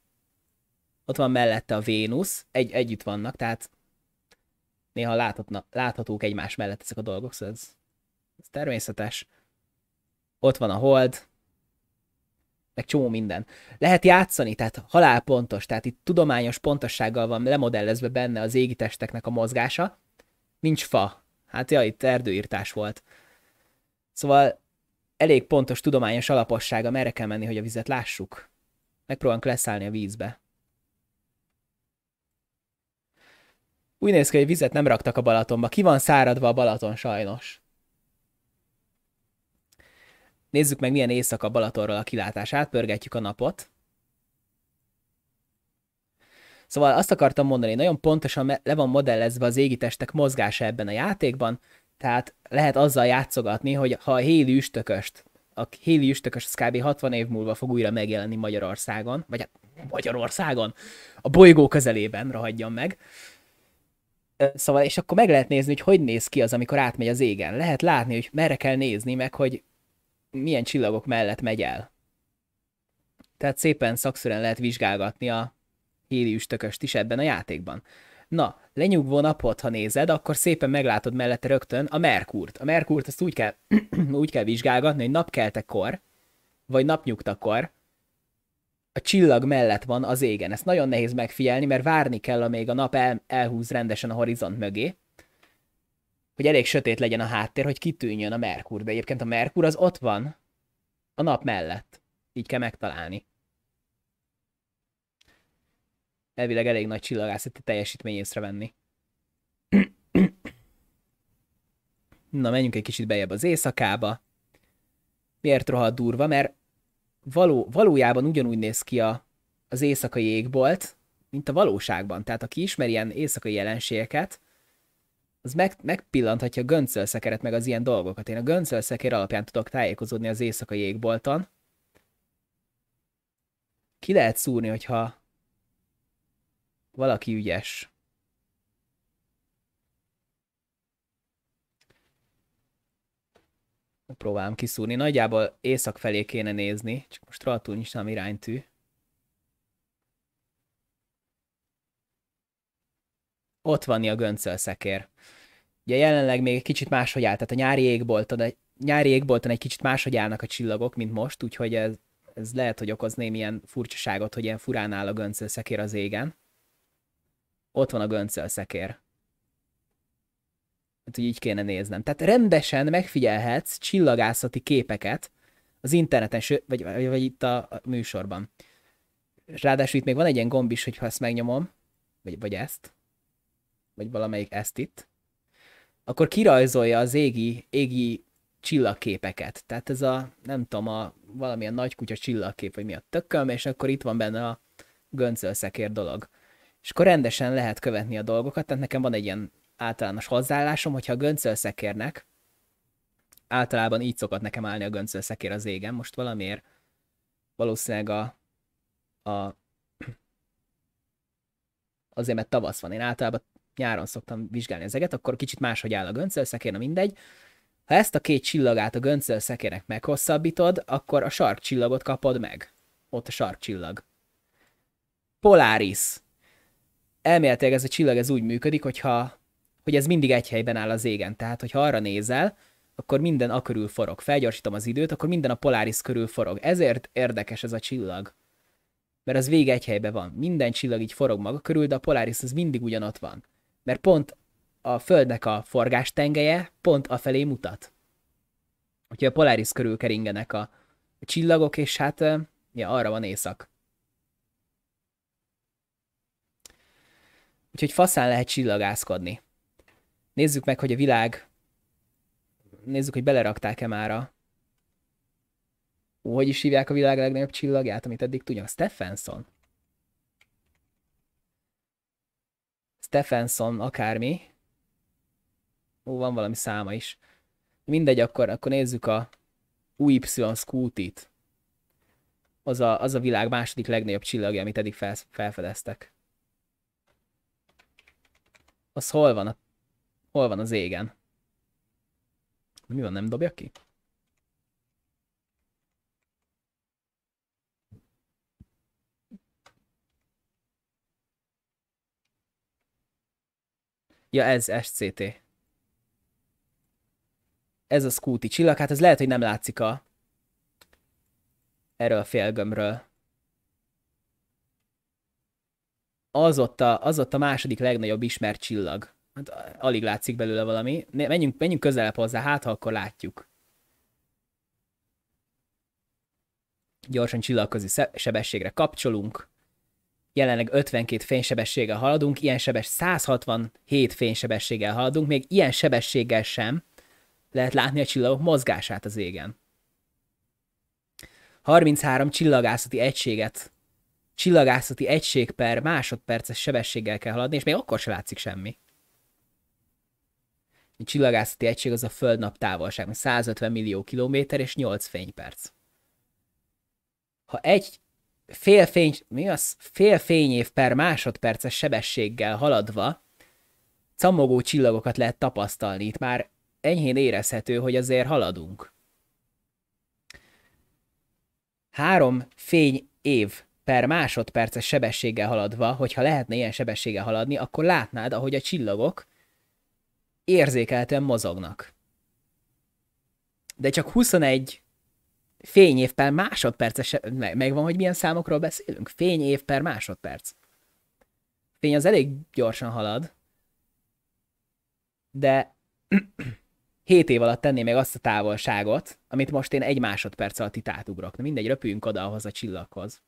ott van mellette a Vénusz, egy, együtt vannak, tehát néha láthatna, láthatók egymás mellett ezek a dolgok, szóval ez, ez természetes. Ott van a hold, meg csomó minden. Lehet játszani, tehát halálpontos, tehát itt tudományos pontossággal van lemodellezve benne az égitesteknek a mozgása. Nincs fa. Hát ja, itt erdőírtás volt. Szóval elég pontos tudományos alapossága, merre kell menni, hogy a vizet lássuk. Megpróbálunk leszállni a vízbe. Úgy néz ki, hogy vizet nem raktak a Balatonba. Ki van száradva a Balaton sajnos. Nézzük meg, milyen éjszaka Balatonról a kilátását. Pörgetjük a napot. Szóval azt akartam mondani, nagyon pontosan le van modellezve az égitestek mozgása ebben a játékban, tehát lehet azzal játszogatni, hogy ha a Héli üstököst, a Héli üstökös az kb. 60 év múlva fog újra megjelenni Magyarországon, vagy hát Magyarországon, a bolygó közelében rahagyjam meg. Szóval, és akkor meg lehet nézni, hogy hogy néz ki az, amikor átmegy az égen. Lehet látni, hogy merre kell nézni, meg hogy milyen csillagok mellett megy el. Tehát szépen szakszerűen lehet vizsgálgatni a Héli üstököst is ebben a játékban. Na, lenyugvó napot, ha nézed, akkor szépen meglátod mellette rögtön a Merkurt. A Merkurt azt úgy kell, úgy kell vizsgálgatni, hogy napkeltekor, vagy napnyugtakor a csillag mellett van az égen. Ezt nagyon nehéz megfigyelni, mert várni kell, amíg a nap el, elhúz rendesen a horizont mögé, hogy elég sötét legyen a háttér, hogy kitűnjön a Merkur. De egyébként a Merkur az ott van a nap mellett. Így kell megtalálni elvileg elég nagy csillagászati teljesítmény észrevenni. Na, menjünk egy kicsit bejebb az éjszakába. Miért rohadt durva? Mert való, valójában ugyanúgy néz ki a, az éjszakai égbolt, mint a valóságban. Tehát aki ismer ilyen éjszakai jelenségeket, az meg, megpillanthatja a göncölszekeret, meg az ilyen dolgokat. Én a göncölszekér alapján tudok tájékozódni az éjszakai égbolton. Ki lehet szúrni, hogyha valaki ügyes. Próbálom kiszúrni. Nagyjából éjszak felé kéne nézni, csak most rohadtul nincs nem iránytű. Ott van a göncöl szekér. Ugye jelenleg még egy kicsit máshogy áll, tehát a nyári égbolton, a nyári égbolton egy kicsit máshogy állnak a csillagok, mint most, úgyhogy ez, ez lehet, hogy okoz némi ilyen furcsaságot, hogy ilyen furán áll a göncöl szekér az égen ott van a göncöl szekér. Hát, hogy így kéne néznem. Tehát rendesen megfigyelhetsz csillagászati képeket az interneten, ső, vagy, vagy, vagy itt a, a műsorban. És ráadásul itt még van egy ilyen gomb is, hogyha ezt megnyomom, vagy, vagy ezt, vagy valamelyik ezt itt, akkor kirajzolja az égi, égi csillagképeket. Tehát ez a, nem tudom, a valamilyen nagy kutya csillagkép, vagy mi a tököm, és akkor itt van benne a göncölszekér dolog és akkor rendesen lehet követni a dolgokat, tehát nekem van egy ilyen általános hozzáállásom, hogyha a göncöl szekérnek, általában így szokott nekem állni a göncöl szekér az égen, most valamiért valószínűleg a, a azért, mert tavasz van, én általában nyáron szoktam vizsgálni ezeket, akkor kicsit máshogy áll a göncöl szekér, na mindegy. Ha ezt a két csillagát a göncöl szekérnek meghosszabbítod, akkor a sark csillagot kapod meg. Ott a sark csillag. Polaris elméletileg ez a csillag ez úgy működik, hogyha, hogy ez mindig egy helyben áll az égen. Tehát, hogyha arra nézel, akkor minden a körül forog. Felgyorsítom az időt, akkor minden a Polaris körül forog. Ezért érdekes ez a csillag. Mert az vége egy helyben van. Minden csillag így forog maga körül, de a Polaris az mindig ugyanott van. Mert pont a Földnek a tengeje pont a felé mutat. Úgyhogy a Polaris körül keringenek a, a csillagok, és hát ja, arra van éjszak. Úgyhogy faszán lehet csillagászkodni. Nézzük meg, hogy a világ... Nézzük, hogy belerakták-e már a... hogy is hívják a világ legnagyobb csillagját, amit eddig tudjam? Stephenson. Stephenson akármi. Ó, van valami száma is. Mindegy, akkor, akkor nézzük a UY Scootit. Az a, az a világ második legnagyobb csillagja, amit eddig fel, felfedeztek az hol van, a, hol van az égen? Mi van, nem dobja ki? Ja, ez SCT. Ez a Scooty csillag, hát ez lehet, hogy nem látszik a erről a félgömbről. az ott a, az ott a második legnagyobb ismert csillag. Hát alig látszik belőle valami. Ne, menjünk, menjünk közelebb hozzá, hát ha akkor látjuk. Gyorsan csillagközi sebességre kapcsolunk. Jelenleg 52 fénysebességgel haladunk, ilyen sebes 167 fénysebességgel haladunk, még ilyen sebességgel sem lehet látni a csillagok mozgását az égen. 33 csillagászati egységet csillagászati egység per másodperces sebességgel kell haladni, és még akkor se látszik semmi. A csillagászati egység az a föld-nap távolság, 150 millió kilométer és 8 fényperc. Ha egy fél, fény, mi az? fél fényév per másodperces sebességgel haladva cammogó csillagokat lehet tapasztalni, itt már enyhén érezhető, hogy azért haladunk. Három fény év per másodperces sebességgel haladva, hogyha lehetne ilyen sebességgel haladni, akkor látnád, ahogy a csillagok érzékeltően mozognak. De csak 21 fényév per másodperces, meg, megvan, hogy milyen számokról beszélünk? Fényév per másodperc. Fény az elég gyorsan halad, de 7 év alatt tenné meg azt a távolságot, amit most én egy másodperc alatt itt átugrok. Na mindegy, röpüljünk oda ahhoz a csillaghoz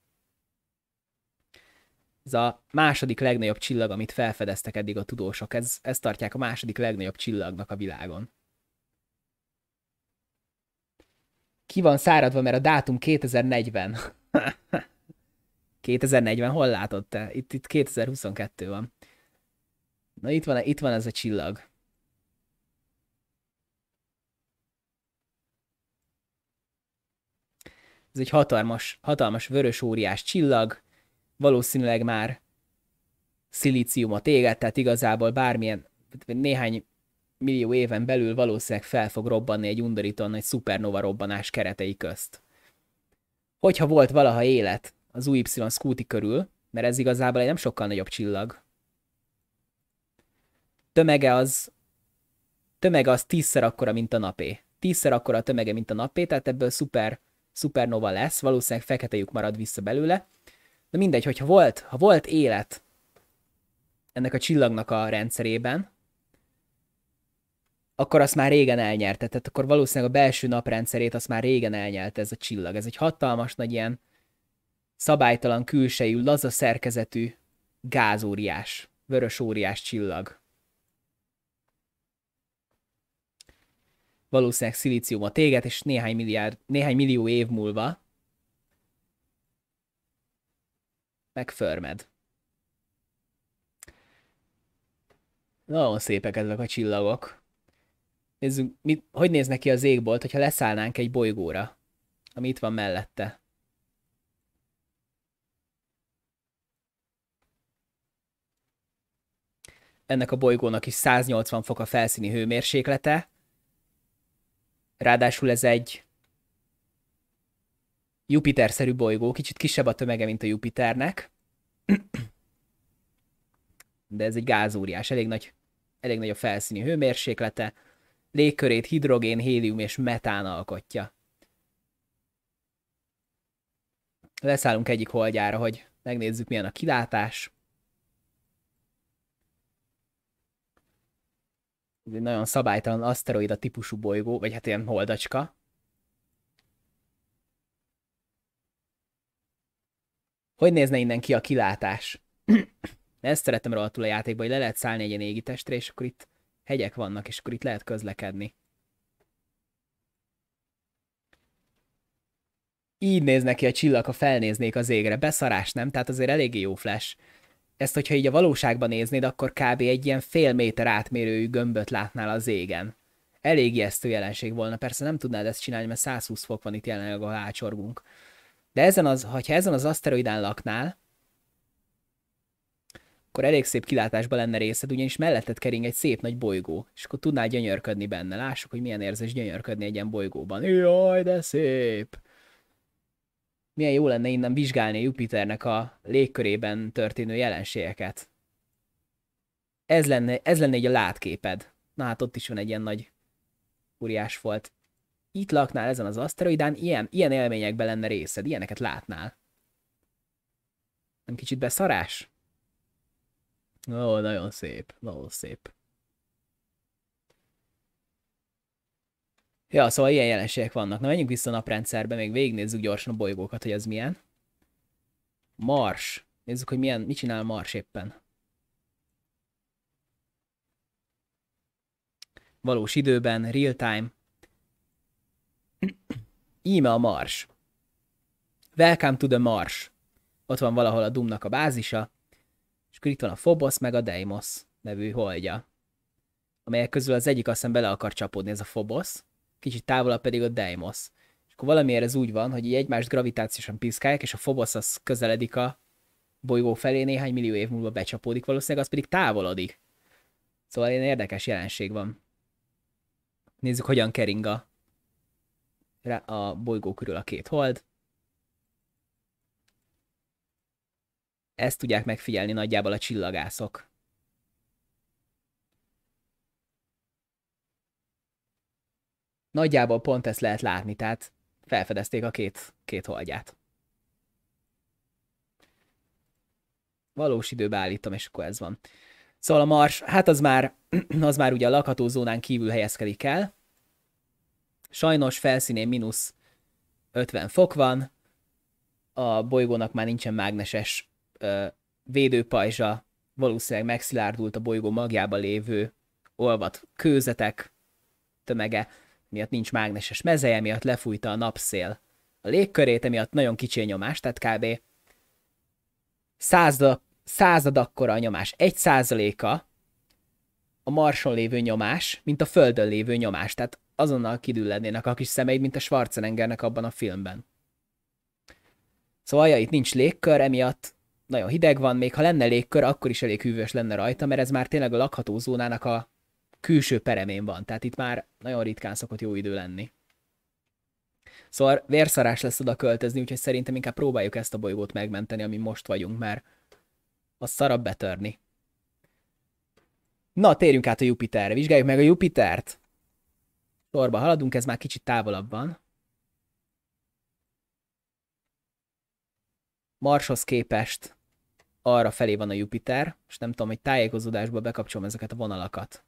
ez a második legnagyobb csillag, amit felfedeztek eddig a tudósok. Ez, ezt tartják a második legnagyobb csillagnak a világon. Ki van száradva, mert a dátum 2040. 2040, hol látod te? Itt, itt 2022 van. Na itt van, itt van ez a csillag. Ez egy hatalmas, hatalmas vörös óriás csillag, valószínűleg már szilíciumot éget, tehát igazából bármilyen néhány millió éven belül valószínűleg fel fog robbanni egy undorítóan egy szupernova robbanás keretei közt. Hogyha volt valaha élet az UY Scuti körül, mert ez igazából egy nem sokkal nagyobb csillag, tömege az tömege az tízszer akkora, mint a napé. Tízszer akkora a tömege, mint a napé, tehát ebből szuper, szupernova lesz, valószínűleg fekete lyuk marad vissza belőle, de mindegy, hogyha volt, ha volt élet ennek a csillagnak a rendszerében, akkor azt már régen elnyerte, tehát akkor valószínűleg a belső naprendszerét azt már régen elnyelte ez a csillag. Ez egy hatalmas nagy ilyen szabálytalan külsejű, laza szerkezetű gázóriás, vörös óriás csillag. Valószínűleg szilícium a téget, és néhány, milliárd, néhány millió év múlva megförmed. Nagyon szépek ezek a csillagok. Nézzünk, mit, hogy néz neki az égbolt, hogyha leszállnánk egy bolygóra, ami itt van mellette. Ennek a bolygónak is 180 fok a felszíni hőmérséklete. Ráadásul ez egy Jupiter-szerű bolygó, kicsit kisebb a tömege, mint a Jupiternek. De ez egy gázóriás, elég nagy, elég nagy a felszíni hőmérséklete, légkörét hidrogén, hélium és metán alkotja. Leszállunk egyik holdjára, hogy megnézzük, milyen a kilátás. Ez egy nagyon szabálytalan aszteroida típusú bolygó, vagy hát ilyen holdacska. Hogy nézne innen ki a kilátás? Ezt szeretem rohadtul a játékban, hogy le lehet szállni egy ilyen égitestre, és akkor itt hegyek vannak, és akkor itt lehet közlekedni. Így néz neki a csillag, ha felnéznék az égre. Beszarás, nem? Tehát azért eléggé jó flash. Ezt, hogyha így a valóságban néznéd, akkor kb. egy ilyen fél méter átmérőjű gömböt látnál az égen. Elég ijesztő jelenség volna. Persze nem tudnád ezt csinálni, mert 120 fok van itt jelenleg, a ácsorgunk. De ezen az, ha ezen az aszteroidán laknál, akkor elég szép kilátásba lenne részed, ugyanis melletted kering egy szép nagy bolygó, és akkor tudnál gyönyörködni benne. Lássuk, hogy milyen érzés gyönyörködni egy ilyen bolygóban. Jaj, de szép! Milyen jó lenne innen vizsgálni Jupiternek a légkörében történő jelenségeket. Ez lenne, ez lenne egy a látképed. Na hát ott is van egy ilyen nagy óriás volt itt laknál ezen az aszteroidán, ilyen, ilyen élményekben lenne részed, ilyeneket látnál. Nem kicsit beszarás? Ó, nagyon szép, nagyon szép. Ja, szóval ilyen jelenségek vannak. Na, menjünk vissza a naprendszerbe, még végignézzük gyorsan a bolygókat, hogy ez milyen. Mars. Nézzük, hogy milyen, mit csinál Mars éppen. Valós időben, real time. Íme a Mars. Welcome to the Mars. Ott van valahol a Dumnak a bázisa, és akkor itt van a Phobos meg a Deimos nevű holdja, amelyek közül az egyik aztán bele akar csapódni, ez a Phobos, kicsit távolabb pedig a Deimos. És akkor valamiért ez úgy van, hogy így egymást gravitációsan piszkálják, és a Phobos az közeledik a bolygó felé néhány millió év múlva becsapódik valószínűleg, az pedig távolodik. Szóval ilyen érdekes jelenség van. Nézzük, hogyan kering a a bolygó körül a két hold. Ezt tudják megfigyelni nagyjából a csillagászok. Nagyjából pont ezt lehet látni, tehát felfedezték a két, két holdját. Valós időbe állítom, és akkor ez van. Szóval a Mars, hát az már, az már ugye a lakható zónán kívül helyezkedik el, Sajnos felszínén mínusz 50 fok van, a bolygónak már nincsen mágneses ö, védőpajzsa, valószínűleg megszilárdult a bolygó magjában lévő olvat kőzetek tömege, miatt nincs mágneses mezeje, miatt lefújta a napszél a légkörét, emiatt nagyon kicsi a nyomás, tehát kb. Század, század akkora a nyomás. Egy százaléka a marson lévő nyomás, mint a földön lévő nyomás. Tehát azonnal kidüllednének a kis szemeid, mint a Schwarzeneggernek abban a filmben. Szóval ja, itt nincs légkör, emiatt nagyon hideg van, még ha lenne légkör, akkor is elég hűvös lenne rajta, mert ez már tényleg a lakható zónának a külső peremén van, tehát itt már nagyon ritkán szokott jó idő lenni. Szóval vérszarás lesz oda költözni, úgyhogy szerintem inkább próbáljuk ezt a bolygót megmenteni, ami most vagyunk, mert a szarabb betörni. Na, térjünk át a Jupiterre. Vizsgáljuk meg a Jupitert. Sorba haladunk, ez már kicsit távolabb van. Marshoz képest arra felé van a Jupiter, és nem tudom, hogy tájékozódásba bekapcsolom ezeket a vonalakat.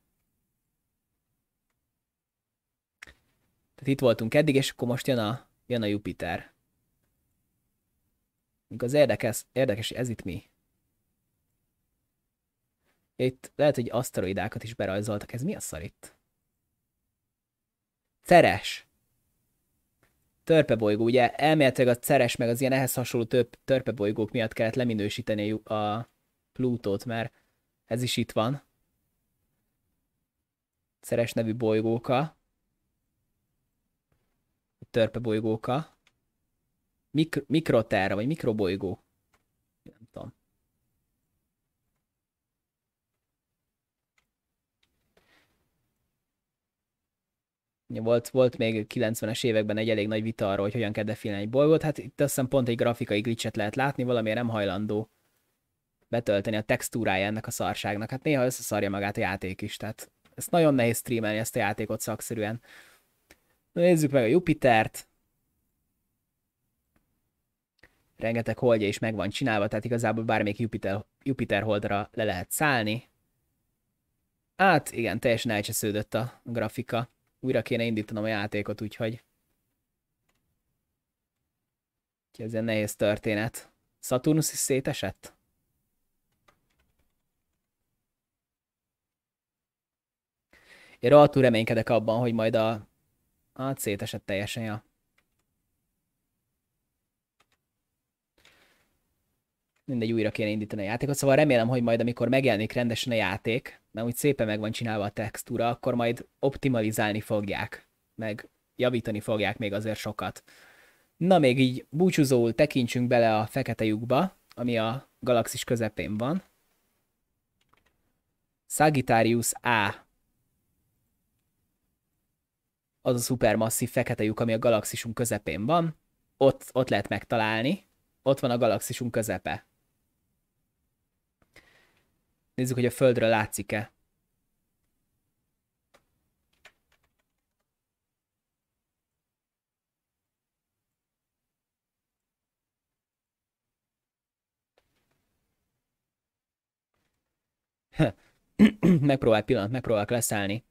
Tehát itt voltunk eddig, és akkor most jön a, jön a Jupiter. Még az érdekes, érdekes, ez itt mi? Itt lehet, hogy aszteroidákat is berajzoltak. Ez mi a szar itt? Ceres. Törpebolygó, ugye elméletileg a Ceres meg az ilyen ehhez hasonló több törpebolygók miatt kellett leminősíteni a Plutót, mert ez is itt van. Ceres nevű bolygóka. Törpebolygóka. Mik mikroterra, vagy mikrobolygó. volt, volt még 90-es években egy elég nagy vita arról, hogy hogyan kell definiálni egy bolygót. Hát itt azt hiszem pont egy grafikai glitchet lehet látni, valamiért nem hajlandó betölteni a textúrája ennek a szarságnak. Hát néha összeszarja magát a játék is, tehát ez nagyon nehéz streamelni ezt a játékot szakszerűen. Na, nézzük meg a Jupitert. Rengeteg holdja is meg van csinálva, tehát igazából bármelyik Jupiter, Jupiter holdra le lehet szállni. Hát igen, teljesen elcsesződött a grafika újra kéne indítanom a játékot, úgyhogy... Úgyhogy ez egy nehéz történet. Saturnus is szétesett? Én rohadtul reménykedek abban, hogy majd a... Hát szétesett teljesen, ja. Mindegy, újra kéne indítani a játékot, szóval remélem, hogy majd amikor megjelenik rendesen a játék, mert úgy szépen meg van csinálva a textúra, akkor majd optimalizálni fogják, meg javítani fogják még azért sokat. Na még így búcsúzóul tekintsünk bele a fekete lyukba, ami a galaxis közepén van. Sagittarius A. Az a szupermasszív fekete lyuk, ami a galaxisunk közepén van. Ott, ott lehet megtalálni. Ott van a galaxisunk közepe. Nézzük, hogy a földre látszik-e. megpróbál pillanat, megpróbálok leszállni.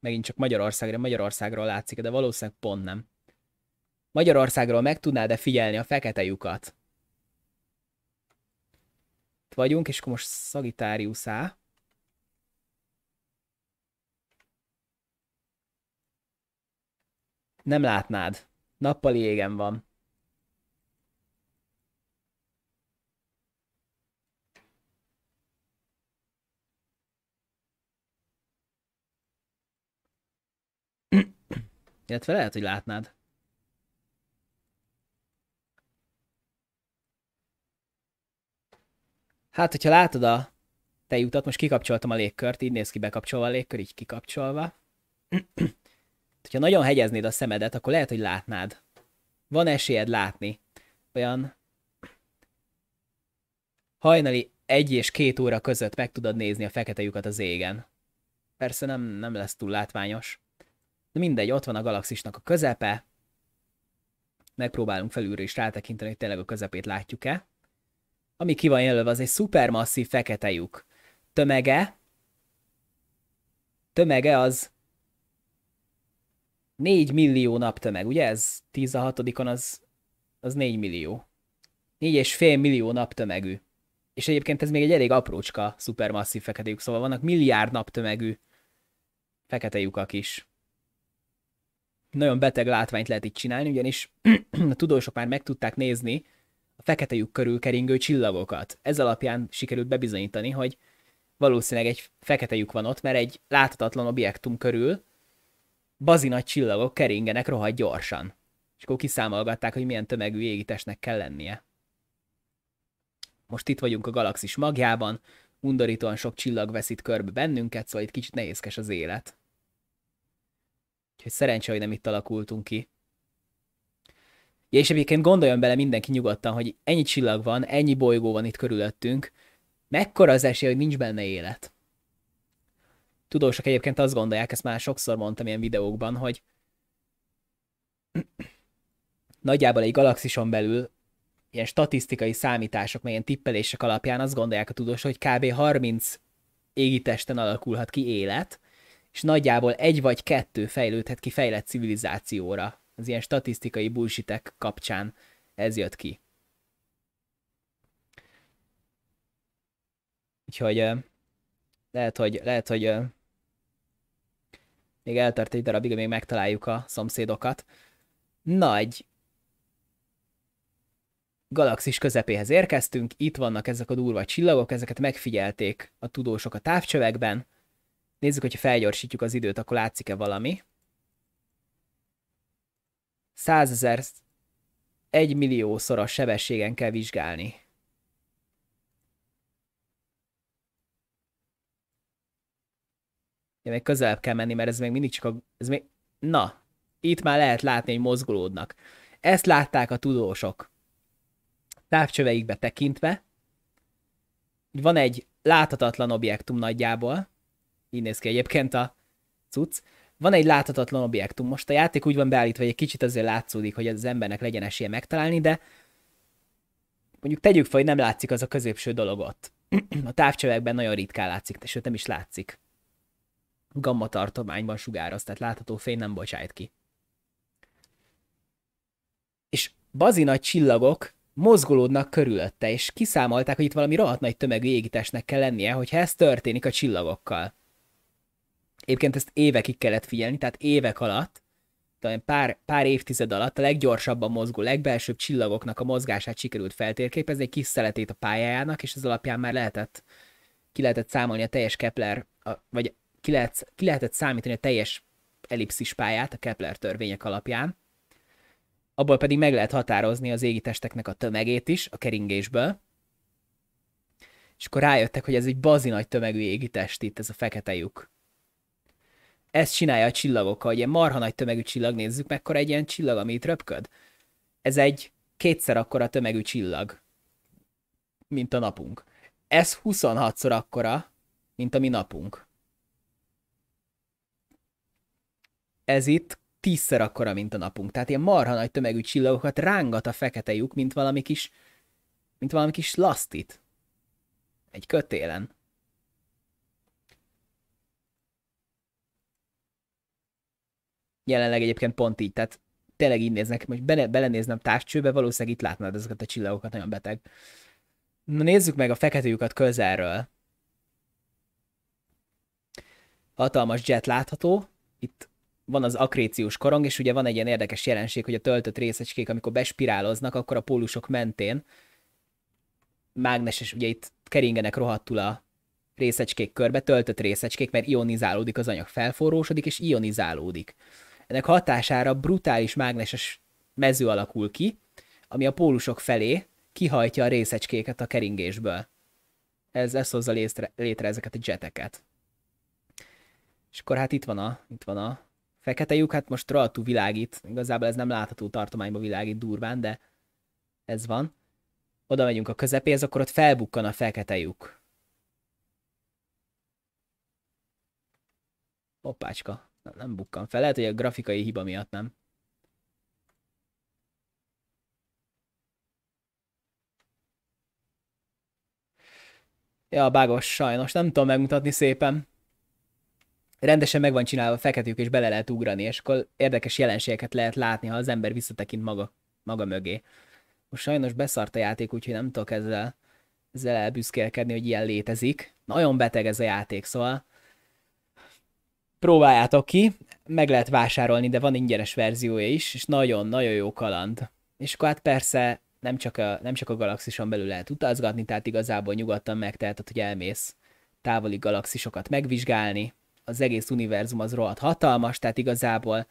Megint csak Magyarországra, Magyarországról látszik, de valószínűleg pont nem. Magyarországról meg tudnád-e figyelni a fekete lyukat? vagyunk, és akkor most Sagittarius A. Nem látnád. Nappali égen van. Illetve lehet, hogy látnád. Hát, hogyha látod a tejutat, most kikapcsoltam a légkört, így néz ki bekapcsolva a légkör, így kikapcsolva. hogyha nagyon hegyeznéd a szemedet, akkor lehet, hogy látnád. Van esélyed látni. Olyan hajnali egy és két óra között meg tudod nézni a fekete lyukat az égen. Persze nem, nem lesz túl látványos. De mindegy, ott van a galaxisnak a közepe. Megpróbálunk felülről is rátekinteni, hogy tényleg a közepét látjuk-e ami ki van jelölve, az egy szupermasszív fekete lyuk. Tömege, tömege az 4 millió nap tömeg, ugye ez 16-on az, az 4 millió. 4,5 millió nap tömegű. És egyébként ez még egy elég aprócska szupermasszív fekete lyuk, szóval vannak milliárd nap tömegű fekete lyukak is. Nagyon beteg látványt lehet itt csinálni, ugyanis a tudósok már meg tudták nézni, a fekete lyuk körül keringő csillagokat. Ez alapján sikerült bebizonyítani, hogy valószínűleg egy fekete lyuk van ott, mert egy láthatatlan objektum körül nagy csillagok keringenek rohadt gyorsan. És akkor kiszámolgatták, hogy milyen tömegű égitesnek kell lennie. Most itt vagyunk a galaxis magjában, undorítóan sok csillag veszít körbe bennünket, szóval itt kicsit nehézkes az élet. Úgyhogy szerencsé, hogy nem itt alakultunk ki. Ja, és egyébként gondoljon bele mindenki nyugodtan, hogy ennyi csillag van, ennyi bolygó van itt körülöttünk, mekkora az esély, hogy nincs benne élet? Tudósok egyébként azt gondolják, ezt már sokszor mondtam ilyen videókban, hogy nagyjából egy galaxison belül ilyen statisztikai számítások, melyen tippelések alapján azt gondolják a tudósok, hogy kb. 30 égitesten alakulhat ki élet, és nagyjából egy vagy kettő fejlődhet ki fejlett civilizációra az ilyen statisztikai bullshitek kapcsán ez jött ki. Úgyhogy lehet, hogy, lehet, hogy még eltart egy darabig, még megtaláljuk a szomszédokat. Nagy galaxis közepéhez érkeztünk, itt vannak ezek a durva csillagok, ezeket megfigyelték a tudósok a távcsövekben. Nézzük, hogyha felgyorsítjuk az időt, akkor látszik-e valami százezer, egy milliószor a sebességen kell vizsgálni. Ja, még közelebb kell menni, mert ez még mindig csak a... Ez még... Na, itt már lehet látni, hogy mozgolódnak. Ezt látták a tudósok. Távcsöveikbe tekintve. Van egy láthatatlan objektum nagyjából. Így néz ki egyébként a cucc van egy láthatatlan objektum. Most a játék úgy van beállítva, hogy egy kicsit azért látszódik, hogy az embernek legyen esélye megtalálni, de mondjuk tegyük fel, hogy nem látszik az a középső dolog ott. A távcsövekben nagyon ritkán látszik, de sőt nem is látszik. Gamma tartományban sugároz, tehát látható fény nem bocsájt ki. És nagy csillagok mozgolódnak körülötte, és kiszámolták, hogy itt valami rohadt nagy tömegű égitestnek kell lennie, hogyha ez történik a csillagokkal. Egyébként ezt évekig kellett figyelni, tehát évek alatt, talán pár, pár évtized alatt a leggyorsabban mozgó, legbelsőbb csillagoknak a mozgását sikerült feltérképezni, egy kis szeletét a pályájának, és ez alapján már lehetett, ki lehetett számolni a teljes Kepler, a, vagy ki, lehet, ki lehetett számítani a teljes ellipszis pályát a Kepler törvények alapján. Abból pedig meg lehet határozni az égi testeknek a tömegét is, a keringésből. És akkor rájöttek, hogy ez egy bazi nagy tömegű égi test itt, ez a fekete lyuk. Ezt csinálja a csillagokkal, ilyen marha nagy tömegű csillag, nézzük mekkora egy ilyen csillag, ami itt röpköd. Ez egy kétszer akkora tömegű csillag, mint a napunk. Ez 26-szor akkora, mint a mi napunk. Ez itt tízszer akkora, mint a napunk. Tehát ilyen marha nagy tömegű csillagokat rángat a fekete lyuk, mint valami kis, mint valami kis lasztit. Egy kötélen. jelenleg egyébként pont így, tehát tényleg így néznek, most bele, belenéznem távcsőbe, valószínűleg itt látnád ezeket a csillagokat, nagyon beteg. Na nézzük meg a fekete lyukat közelről. Hatalmas jet látható, itt van az akréciós korong, és ugye van egy ilyen érdekes jelenség, hogy a töltött részecskék, amikor bespiráloznak, akkor a pólusok mentén mágneses, ugye itt keringenek rohadtul a részecskék körbe, töltött részecskék, mert ionizálódik az anyag, felforrósodik és ionizálódik. Ennek hatására brutális mágneses mező alakul ki, ami a pólusok felé kihajtja a részecskéket a keringésből. Ez, ez hozza létre, létre ezeket a jeteket. És akkor hát itt van a, itt van a fekete lyuk, hát most rajtú világít, igazából ez nem látható tartományba világít durván, de ez van. Oda megyünk a közepéhez, akkor ott felbukkan a fekete lyuk. Hoppácska nem bukkan fel. Lehet, hogy a grafikai hiba miatt nem. Ja, bágos, sajnos. Nem tudom megmutatni szépen. Rendesen meg van csinálva feketük, és bele lehet ugrani, és akkor érdekes jelenségeket lehet látni, ha az ember visszatekint maga, maga mögé. Most sajnos beszart a játék, úgyhogy nem tudok ezzel, ezzel elbüszkélkedni, hogy ilyen létezik. Nagyon beteg ez a játék, szóval Próbáljátok ki, meg lehet vásárolni, de van ingyenes verziója is, és nagyon-nagyon jó kaland. És akkor hát persze nem csak a, nem csak a galaxison belül lehet utazgatni, tehát igazából nyugodtan megteheted, hogy elmész távoli galaxisokat megvizsgálni. Az egész univerzum az rohadt hatalmas, tehát igazából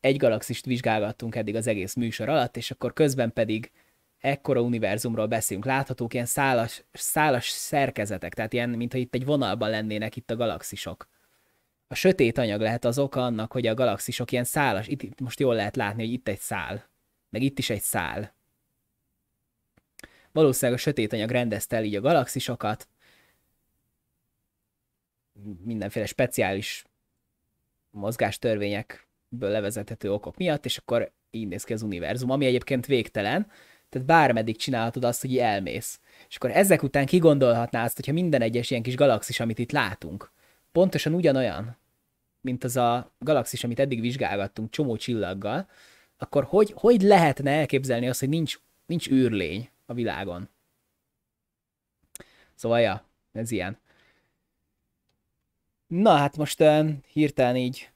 egy galaxist vizsgálgattunk eddig az egész műsor alatt, és akkor közben pedig ekkora univerzumról beszélünk. Láthatók ilyen szálas, szálas szerkezetek, tehát ilyen, mintha itt egy vonalban lennének itt a galaxisok a sötét anyag lehet az oka annak, hogy a galaxisok ilyen szálas, itt, itt most jól lehet látni, hogy itt egy szál, meg itt is egy szál. Valószínűleg a sötét anyag rendezte el így a galaxisokat, mindenféle speciális mozgástörvényekből levezethető okok miatt, és akkor így néz ki az univerzum, ami egyébként végtelen, tehát bármeddig csinálhatod azt, hogy elmész. És akkor ezek után kigondolhatná azt, hogyha minden egyes ilyen kis galaxis, amit itt látunk, pontosan ugyanolyan, mint az a galaxis, amit eddig vizsgálgattunk csomó csillaggal, akkor hogy, hogy lehetne elképzelni azt, hogy nincs, nincs űrlény a világon? Szóval, ja, ez ilyen. Na hát most uh, hirtelen így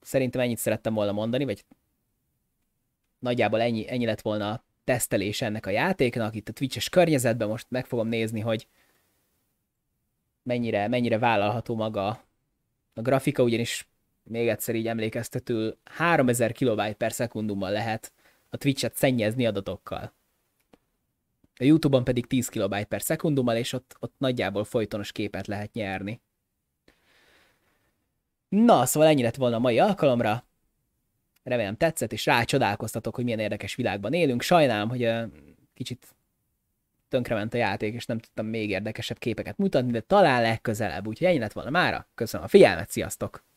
szerintem ennyit szerettem volna mondani, vagy nagyjából ennyi, ennyi lett volna a tesztelés ennek a játéknak, itt a Twitch-es környezetben most meg fogom nézni, hogy mennyire, mennyire vállalható maga a grafika, ugyanis még egyszer így emlékeztető, 3000 kB per szekundummal lehet a Twitch-et szennyezni adatokkal. A YouTube-on pedig 10 kB per szekundummal, és ott, ott nagyjából folytonos képet lehet nyerni. Na, szóval ennyi lett volna a mai alkalomra. Remélem tetszett, és rácsodálkoztatok, hogy milyen érdekes világban élünk. Sajnálom, hogy uh, kicsit tönkrement a játék, és nem tudtam még érdekesebb képeket mutatni, de talán legközelebb. Úgyhogy ennyi lett volna mára. Köszönöm a figyelmet, sziasztok!